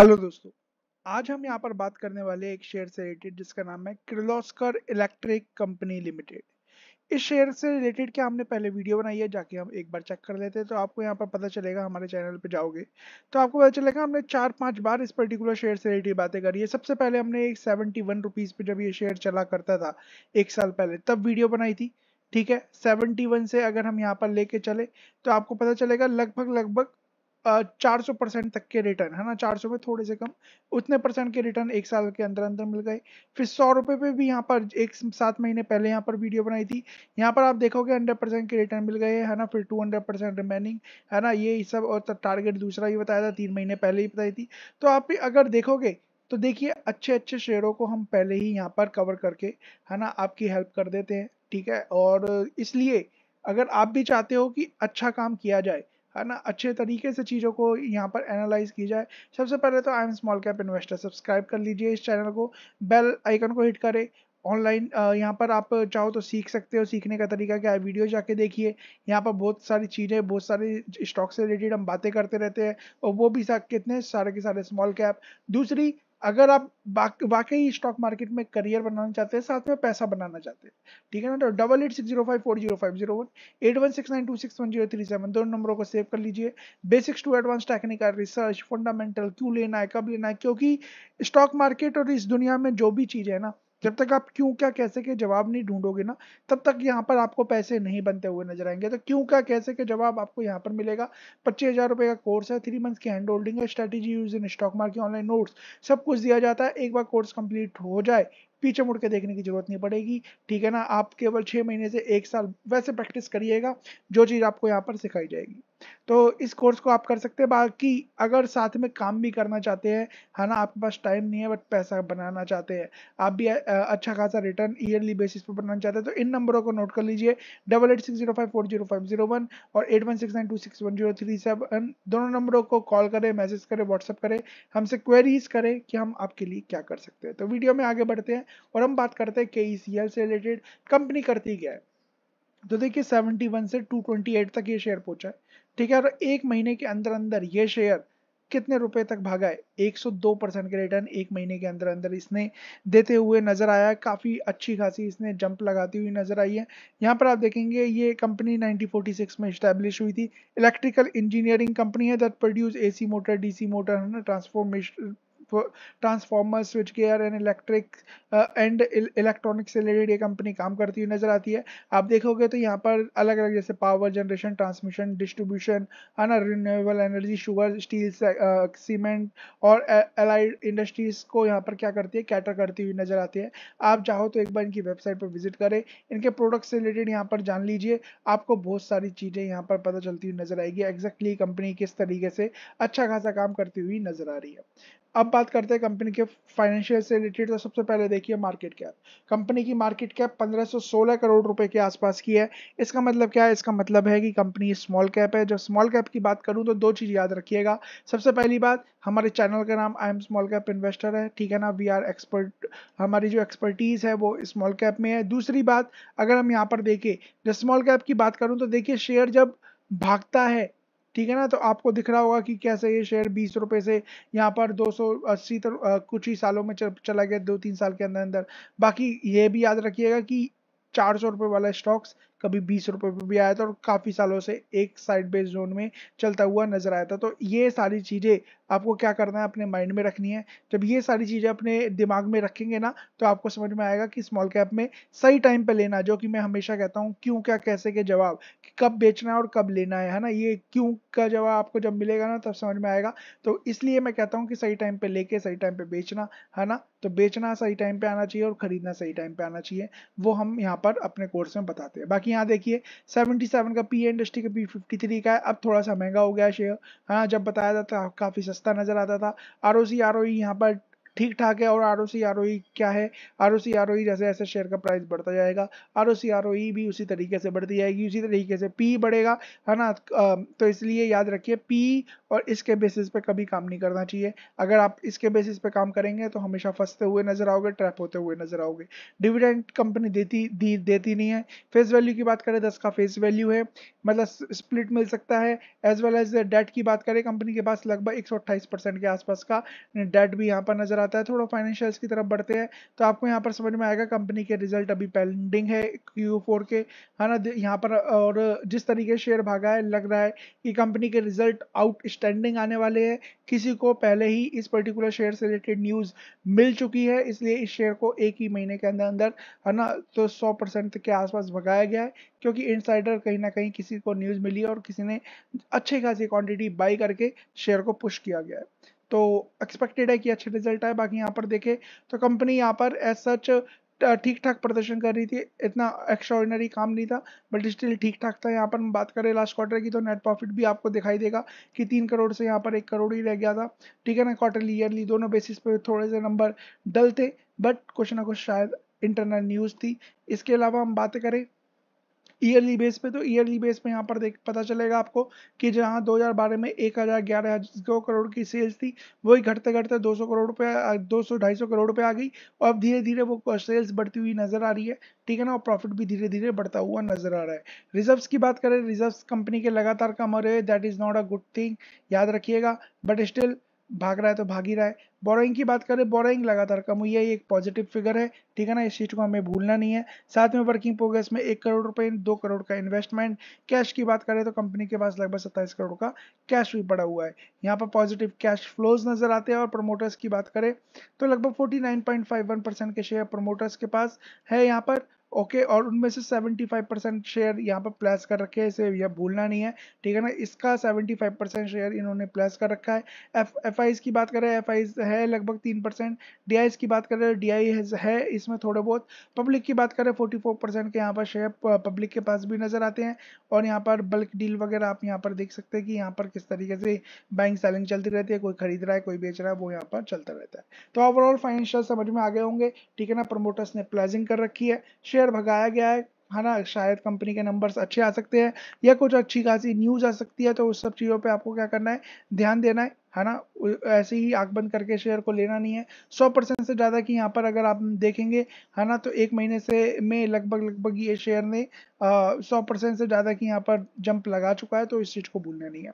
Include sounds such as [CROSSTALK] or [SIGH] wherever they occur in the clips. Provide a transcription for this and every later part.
hello [LAUGHS] दोस्तों आज हम यहाँ पर बात करने वाले एक शेयर से रिलेटेड जिसका नाम है किर्लोस्कर इलेक्ट्रिक कंपनी लिमिटेड इस शेयर से रिलेटेड क्या हमने पहले वीडियो बनाई है जाके हम एक बार चेक कर लेते हैं तो आपको यहाँ पर पता चलेगा हमारे चैनल पे जाओगे तो आपको पता चलेगा हमने चार पांच बार इस पर्टिकुलर शेयर से रिलेटेड बातें करी है सबसे पहले हमने एक सेवेंटी वन रुपीज़ पे जब ये शेयर चला करता था एक साल पहले तब वीडियो बनाई थी ठीक है सेवेंटी वन से अगर हम यहाँ पर लेके चले तो आपको पता चलेगा लगभग लगभग चार सौ परसेंट तक के रिटर्न है ना चार सौ में थोड़े से कम उतने परसेंट के रिटर्न एक साल के अंदर अंदर मिल गए फिर सौ रुपये पे भी यहाँ पर एक सात महीने पहले यहाँ पर वीडियो बनाई थी यहाँ पर आप देखोगे हंड्रेड परसेंट के रिटर्न मिल गए है ना फिर टू हंड्रेड परसेंट रिमेनिंग है ना ये सब और टारगेट दूसरा भी बताया था तीन महीने पहले ही बताई थी तो आप अगर देखोगे तो देखिए अच्छे अच्छे शेयरों को हम पहले ही यहाँ पर कवर करके है ना आपकी हेल्प कर देते हैं ठीक है और इसलिए अगर आप भी चाहते हो कि अच्छा काम किया जाए है ना अच्छे तरीके से चीज़ों को यहाँ पर एनालाइज की जाए सबसे पहले तो I am small cap investor subscribe कर लीजिए इस चैनल को बेल आइकन को हिट करें ऑनलाइन यहाँ पर आप चाहो तो सीख सकते हो सीखने का तरीका क्या है वीडियो जाके देखिए यहाँ पर बहुत सारी चीज़ें बहुत सारे स्टॉक से रिलेटेड हम बातें करते रहते हैं और वो भी सा, कितने सारे के सारे स्मॉल कैप दूसरी अगर आप वाकई स्टॉक मार्केट में करियर बनाना चाहते हैं साथ में पैसा बनाना चाहते हैं ठीक है ना तो double eight six zero five four zero five zero one eight one six nine two six one zero three seven दोनों नंबरों को सेव कर लीजिए basics to advance technical research fundamental क्यों लेना है कब लेना है क्योंकि स्टॉक मार्केट और इस दुनिया में जो भी चीज़ है ना जब तक आप क्यों क्या कैसे के जवाब नहीं ढूंढोगे ना तब तक यहाँ पर आपको पैसे नहीं बनते हुए नजर आएंगे तो क्यों क्या कैसे के जवाब आपको यहाँ पर मिलेगा पच्चीस हजार रुपये का कोर्स है थ्री मंथ्स की हैंड होल्डिंग है strategy use in stock market online notes सब कुछ दिया जाता है एक बार कोर्स कंप्लीट हो जाए पीछे मुड़ के देखने की जरूरत नहीं पड़ेगी ठीक है ना आप केवल छः महीने से एक साल वैसे प्रैक्टिस करिएगा जो चीज़ आपको यहाँ पर सिखाई जाएगी तो इस कोर्स को आप कर सकते हैं बाकी अगर साथ में काम भी करना चाहते हैं है ना आपके पास टाइम नहीं है बट पैसा बनाना चाहते हैं आप भी अच्छा खासा रिटर्न ईयरली बेसिस पर बनाना चाहते हैं तो इन नंबरों को नोट कर लीजिए double eight six zero five four zero five zero one और eight one six nine two six one zero three seven दोनों नंबरों को कॉल करें मैसेज करें व्हाट्सअप करें हमसे क्वेरीज करें कि हम आपके लिए क्या कर सकते हैं तो वीडियो में आगे बढ़ते हैं और हम बात करते हैं के से रिलेटेड कंपनी करती क्या है तो देखिए 71 से 228 तक ये शेयर पहुंचा है ठीक है और एक महीने के अंदर अंदर ये शेयर कितने रुपए तक भागा है 102 परसेंट के रिटर्न एक महीने के अंदर अंदर इसने देते हुए नजर आया काफी अच्छी खासी इसने जंप लगाती हुई नजर आई है यहाँ पर आप देखेंगे ये कंपनी 1946 में स्टैब्लिश हुई थी इलेक्ट्रिकल इंजीनियरिंग कंपनी है that produce AC motor DC motor है ना transformation transformer switch gear and electric and electronic से रिलेटेड ये कंपनी काम करती हुई नजर आती है आप देखोगे तो यहाँ पर अलग अलग जैसे पावर जनरेशन ट्रांसमिशन डिस्ट्रीब्यूशन है ना renewable energy sugar steel cement और अलाइड uh, इंडस्ट्रीज को यहाँ पर क्या करती है कैटर करती हुई नजर आती है आप चाहो तो एक बार इनकी वेबसाइट पर विजिट करें इनके प्रोडक्ट से रिलेटेड यहाँ पर जान लीजिए आपको बहुत सारी चीज़ें यहाँ पर पता चलती हुई नजर आएगी एग्जैक्टली कंपनी किस तरीके से अच्छा खासा काम करती हुई नजर आ रही है अब बात करते हैं कंपनी के फाइनेंशियल से रिलेटेड तो सबसे पहले देखिए मार्केट कैप कंपनी की मार्केट कैप 1516 करोड़ रुपए के आसपास की है इसका मतलब क्या है इसका मतलब है कि कंपनी स्मॉल कैप है जब स्मॉल कैप की बात करूं तो दो चीज़ याद रखिएगा सबसे पहली बात हमारे चैनल का नाम I am small cap investor है ठीक है ना वी आर एक्सपर्ट हमारी जो एक्सपर्टीज़ है वो स्मॉल कैप में है दूसरी बात अगर हम यहाँ पर देखें जब स्मॉल कैप की बात करूँ तो देखिए शेयर जब भागता है ठीक है ना तो आपको दिख रहा होगा कि कैसे ये शेयर बीस रुपए से यहाँ पर दो सौ अस्सी तक कुछ ही सालों में चला गया दो तीन साल के अंदर अंदर बाकी ये भी याद रखिएगा कि चार सौ रुपये वाला स्टॉक्स कभी बीस रुपए पे भी आया था और काफी सालों से एक साइड बेस जोन में चलता हुआ नजर आया था तो ये सारी चीजें आपको क्या करना है अपने माइंड में रखनी है जब ये सारी चीजें अपने दिमाग में रखेंगे ना तो आपको समझ में आएगा कि स्मॉल कैप में सही टाइम पे लेना जो कि मैं हमेशा कहता हूँ क्यों क्या कैसे के जवाब कि कब बेचना है और कब लेना है है ना ये क्यों का जवाब आपको जब मिलेगा ना तब समझ में आएगा तो इसलिए मैं कहता हूँ कि सही टाइम पे लेके सही टाइम पे बेचना है ना तो बेचना सही टाइम पे आना चाहिए और खरीदना सही टाइम पे आना चाहिए वो हम यहाँ पर अपने कोर्स में बताते हैं बाकी कि यहाँ देखिए 77 का पी इंडस्ट्री का पी फिफ्टी का है अब थोड़ा सा महंगा हो गया शेयर हाँ जब बताया था तो काफ़ी सस्ता नज़र आता था R O C R O यहाँ पर ठीक ठाक है और R O C R O ई क्या है R O C R O ई जैसे ऐसे शेयर का प्राइस बढ़ता जाएगा R O C R O ई भी उसी तरीके से बढ़ती जाएगी उसी तरीके से पी बढ़ेगा है ना तो इसलिए याद रखिए पी और इसके बेसिस पे कभी काम नहीं करना चाहिए अगर आप इसके बेसिस पे काम करेंगे तो हमेशा फंसते हुए नजर आओगे ट्रैप होते हुए नजर आओगे डिविडेंड कंपनी देती दी देती नहीं है फेस वैल्यू की बात करें दस का फेस वैल्यू है मतलब स्प्लिट मिल सकता है एज वेल एज डेट की बात करें कंपनी के पास लगभग एक के आसपास का डेट भी यहाँ पर नजर आता जाता है थोड़ा फाइनेंशियल्स की तरफ बढ़ते हैं तो आपको यहाँ पर समझ में आएगा कंपनी के रिजल्ट अभी पेंडिंग है क्यू फोर के है ना यहाँ पर और जिस तरीके शेयर भागा है लग रहा है कि कंपनी के रिजल्ट आउटस्टैंडिंग आने वाले हैं किसी को पहले ही इस पर्टिकुलर शेयर से रिलेटेड न्यूज़ मिल चुकी है इसलिए इस शेयर को एक ही महीने के अंदर अंदर है ना तो सौ परसेंट के आसपास भगाया गया है क्योंकि इनसाइडर कहीं ना कहीं किसी को न्यूज़ मिली और किसी ने अच्छी खासी क्वांटिटी बाई करके शेयर को पुश किया गया है तो एक्सपेक्टेड है कि अच्छे रिजल्ट आए बाकी यहाँ पर देखें तो कंपनी यहाँ पर एज सच ठीक ठाक प्रदर्शन कर रही थी इतना एक्स्ट्रॉर्डनरी काम नहीं था बट स्टिल ठीक ठाक था यहाँ पर हम बात करें लास्ट क्वार्टर की तो नेट प्रॉफिट भी आपको दिखाई देगा कि तीन करोड़ से यहाँ पर एक करोड़ ही रह गया था ठीक है ना क्वार्टरली ईयरली दोनों बेसिस पे थोड़े से नंबर डल थे बट कुछ ना कुछ शायद इंटरनल न्यूज़ थी इसके अलावा हम बात करें ईयरली बेस पे तो ईयरली बेस पे यहाँ पर देख पता चलेगा आपको कि जहाँ 2012 में एक हज़ार ग्यारह करोड़ की सेल्स थी वही घटते घटते 200 करोड़ सौ 200 250 करोड़ रुपये आ गई और अब धीरे धीरे वो सेल्स बढ़ती हुई नज़र आ रही है ठीक है ना और प्रॉफिट भी धीरे धीरे बढ़ता हुआ नजर आ रहा है रिजर्व्स की बात करें रिजर्व्स कंपनी के लगातार कम हो रहे हैं that is not a good thing याद रखिएगा बट स्टिल भाग रहा है तो भाग ही रहा है बोरोइंग की बात करें बोरोइंग लगातार कम हुई है ये एक पॉजिटिव फिगर है ठीक है ना इस चीज़ को हमें भूलना नहीं है साथ में वर्किंग प्रोग्रेस में एक करोड़ रुपए दो करोड़ का इन्वेस्टमेंट कैश की बात करें तो कंपनी के पास लगभग सत्ताईस करोड़ का कैश भी पड़ा हुआ है यहाँ पर पॉजिटिव कैश फ्लोज नजर आते हैं और प्रमोटर्स की बात करें तो लगभग फोर्टी के शेयर प्रमोटर्स के पास है यहाँ पर ओके और उनमें से 75 परसेंट शेयर यहाँ पर प्लेस कर रखे हैं इसे यह भूलना नहीं है ठीक है ना इसका 75 परसेंट शेयर इन्होंने प्लेस कर रखा है एफ एफ की बात करें एफ आई है लगभग तीन परसेंट डी आईज की बात करें डी आई है इसमें थोड़े बहुत पब्लिक की बात करें 44 परसेंट के यहाँ पर शेयर पब्लिक के पास भी नज़र आते हैं और यहाँ पर बल्क डील वगैरह आप यहाँ पर देख सकते हैं कि यहाँ पर किस तरीके से बैंक सेलिंग चलती रहती है कोई खरीद रहा है कोई बेच रहा है वो यहाँ पर चलता रहता है तो ओवरऑल फाइनेंशियल समझ में आ गए होंगे ठीक है ना प्रमोटर्स ने प्लेजिंग कर रखी है शेयर शेयर भगाया गया है है ना शायद कंपनी के नंबर्स अच्छे आ सकते हैं या कुछ अच्छी खासी न्यूज़ आ सकती है तो उस सब चीज़ों पे आपको क्या करना है ध्यान देना है है ना ऐसे ही आंख बंद करके शेयर को लेना नहीं है सौ परसेंट से ज़्यादा कि यहाँ पर अगर आप देखेंगे है ना तो एक महीने से में लगभग लगभग ये शेयर ने सौ परसेंट से ज़्यादा कि यहाँ पर जंप लगा चुका है तो इस चीज़ को भूलना नहीं है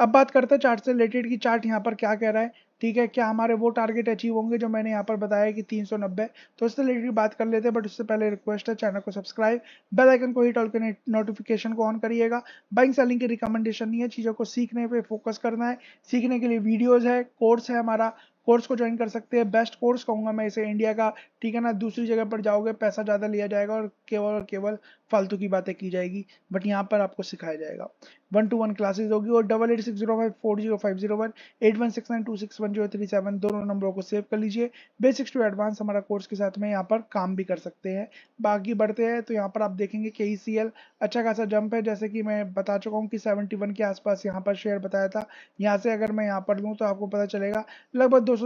अब बात करते हैं चार्ट से रिलेटेड कि चार्ट यहाँ पर क्या कह रहा है ठीक है क्या हमारे वो टारगेट अचीव होंगे जो मैंने यहाँ पर बताया कि 390 तो इससे रिलेटेड बात कर लेते हैं बट उससे पहले रिक्वेस्ट है चैनल को सब्सक्राइब बेल आइकन को ही टॉल और नोटिफिकेशन को ऑन करिएगा बाइंग सेलिंग की रिकमेंडेशन नहीं है चीज़ों को सीखने पर फोकस करना है सीखने के लिए वीडियोज़ है कोर्स है हमारा कोर्स को ज्वाइन कर सकते हैं बेस्ट कोर्स कहूँगा मैं इसे इंडिया का ठीक है ना दूसरी जगह पर जाओगे पैसा ज़्यादा लिया जाएगा और केवल और केवल फालतू की बातें की जाएगी बट यहाँ पर आपको सिखाया जाएगा वन टू वन क्लासेज होगी और double eight six zero five four zero five zero one eight one six nine two six one zero three seven दोनों नंबरों को सेव कर लीजिए बेसिक्स टू एडवांस हमारा कोर्स के साथ में यहाँ पर काम भी कर सकते हैं बाकी बढ़ते हैं तो यहाँ पर आप देखेंगे के ई e अच्छा खासा जंप है जैसे कि मैं बता चुका हूँ कि सेवेंटी वन के आसपास यहाँ पर शेयर बताया था यहाँ से अगर मैं यहाँ पर लूँ तो आपको पता चलेगा लगभग दो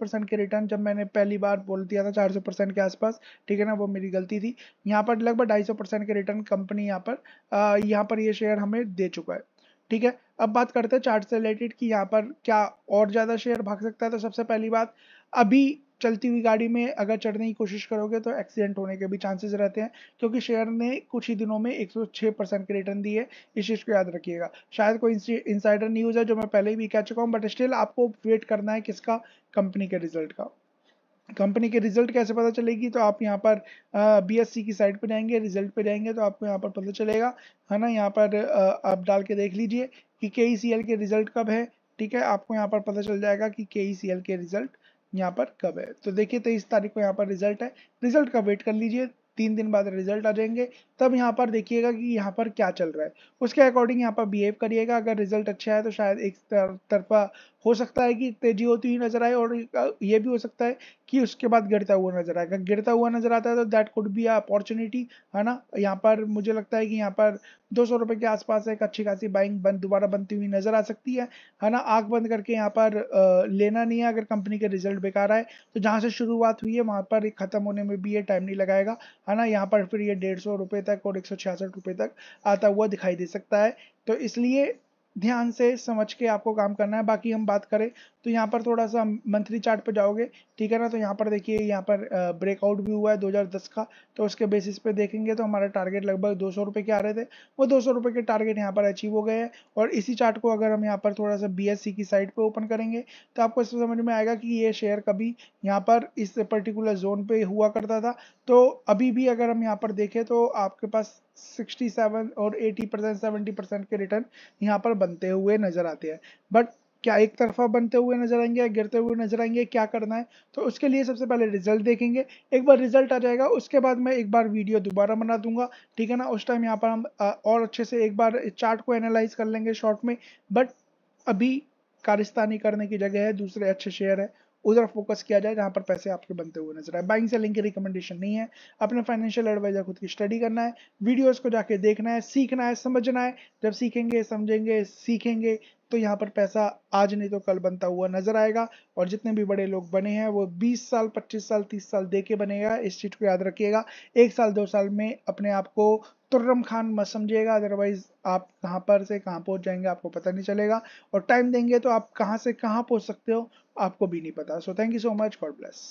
परसेंट के रिटर्न जब मैंने पहली बार बोल दिया था चार परसेंट के आसपास ठीक है ना वो मेरी गलती थी यहाँ पर लगभग ढाई परसेंट के रिटर्न कंपनी यहाँ पर यहाँ पर ये शेयर हमें दे चुका है ठीक है अब बात करते हैं चार्ट से रिलेटेड कि यहाँ पर क्या और ज़्यादा शेयर भाग सकता है तो सबसे पहली बात अभी चलती हुई गाड़ी में अगर चढ़ने की कोशिश करोगे तो एक्सीडेंट होने के भी चांसेस रहते हैं क्योंकि शेयर ने कुछ ही दिनों में 106 परसेंट के रिटर्न दिए इस चीज़ को याद रखिएगा शायद कोई इंसाइडर न्यूज़ है जो मैं पहले ही भी कह चुका हूँ बट स्टिल आपको वेट करना है किसका कंपनी के रिजल्ट का कंपनी के रिजल्ट कैसे पता चलेगी तो आप यहाँ पर बीएससी की साइट पे जाएंगे रिजल्ट पे जाएंगे तो आपको यहाँ पर पता चलेगा है ना यहाँ पर आ, आप डाल के देख लीजिए कि e के के रिजल्ट कब है ठीक है आपको यहाँ पर पता चल जाएगा कि e के के रिजल्ट यहाँ पर कब है तो देखिए तेईस तारीख को यहाँ पर रिजल्ट है रिजल्ट का वेट कर लीजिए तीन दिन बाद रिजल्ट आ जाएंगे तब यहाँ पर देखिएगा कि यहाँ पर क्या चल रहा है उसके अकॉर्डिंग यहाँ पर बिहेव करिएगा अगर रिजल्ट अच्छा है तो शायद एक तरफा हो सकता है कि तेजी होती हुई नजर आए और ये भी हो सकता है कि उसके बाद गिरता हुआ नजर आएगा गिरता हुआ नजर आता है तो दैट कुड बी अपॉर्चुनिटी है ना यहाँ पर मुझे लगता है कि यहाँ पर दो सौ रुपये के आसपास एक अच्छी खासी बाइंग बंद दोबारा बनती हुई नजर आ सकती है है ना आग बंद करके यहाँ पर लेना नहीं है अगर कंपनी के रिजल्ट बेकार आए तो जहाँ से शुरुआत हुई है वहाँ पर खत्म होने में भी ये टाइम नहीं लगाएगा है ना यहाँ पर फिर ये डेढ़ सौ रुपये तक और एक सौ छियासठ रुपये तक आता हुआ दिखाई दे सकता है तो इसलिए ध्यान से समझ के आपको काम करना है बाकी हम बात करें तो यहाँ पर थोड़ा सा मंथली चार्ट पर जाओगे ठीक है ना तो यहाँ पर देखिए यहाँ पर ब्रेकआउट भी हुआ है 2010 का तो उसके बेसिस पे देखेंगे तो हमारा टारगेट लगभग दो सौ के आ रहे थे वो दो सौ के टारगेट यहाँ पर अचीव हो गए हैं और इसी चार्ट को अगर हम यहाँ पर थोड़ा सा बी की साइड पर ओपन करेंगे तो आपको समझ में आएगा कि ये शेयर कभी यहाँ पर इस पर्टिकुलर जोन पर हुआ करता था तो अभी भी अगर हम यहाँ पर देखें तो आपके पास 67 और 80 परसेंट सेवेंटी परसेंट के रिटर्न यहाँ पर बनते हुए नजर आते हैं बट क्या एक तरफा बनते हुए नजर आएंगे या गिरते हुए नजर आएंगे क्या करना है तो उसके लिए सबसे पहले रिजल्ट देखेंगे एक बार रिजल्ट आ जाएगा उसके बाद मैं एक बार वीडियो दोबारा बना दूंगा ठीक है ना उस टाइम यहाँ पर हम और अच्छे से एक बार चार्ट को एनालाइज कर लेंगे शॉर्ट में बट अभी कारिस्तानी करने की जगह है दूसरे अच्छे शेयर है उधर फोकस किया जाए जहाँ पर पैसे आपके बनते हुए नजर आए बाइंग सेलिंग की रिकमेंडेशन नहीं है अपने फाइनेंशियल एडवाइजर खुद की स्टडी करना है वीडियोज को जाके देखना है सीखना है समझना है जब सीखेंगे समझेंगे सीखेंगे तो यहाँ पर पैसा आज नहीं तो कल बनता हुआ नजर आएगा और जितने भी बड़े लोग बने हैं वो 20 साल 25 साल 30 साल दे के बनेगा इस चीज को याद रखिएगा एक साल दो साल में अपने आप को तुर्रम खान मत समझिएगा अदरवाइज आप कहाँ पर से कहाँ पहुँच जाएंगे आपको पता नहीं चलेगा और टाइम देंगे तो आप कहाँ से कहाँ पहुँच सकते हो आपको भी नहीं पता so thank you so much God bless